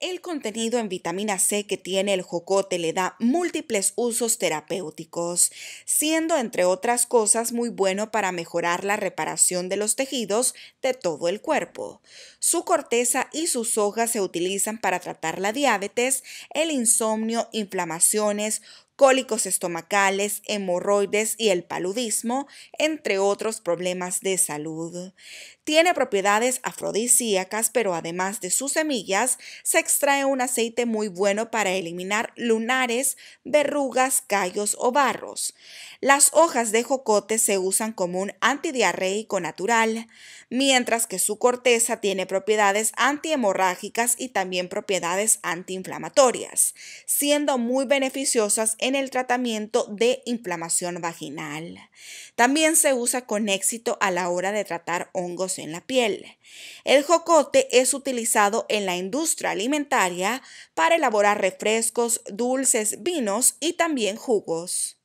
El contenido en vitamina C que tiene el jocote le da múltiples usos terapéuticos, siendo entre otras cosas muy bueno para mejorar la reparación de los tejidos de todo el cuerpo. Su corteza y sus hojas se utilizan para tratar la diabetes, el insomnio, inflamaciones, cólicos estomacales, hemorroides y el paludismo, entre otros problemas de salud. Tiene propiedades afrodisíacas, pero además de sus semillas, se extrae un aceite muy bueno para eliminar lunares, verrugas, callos o barros. Las hojas de jocote se usan como un antidiarreico natural, mientras que su corteza tiene propiedades antihemorrágicas y también propiedades antiinflamatorias, siendo muy beneficiosas en en el tratamiento de inflamación vaginal. También se usa con éxito a la hora de tratar hongos en la piel. El jocote es utilizado en la industria alimentaria para elaborar refrescos, dulces, vinos y también jugos.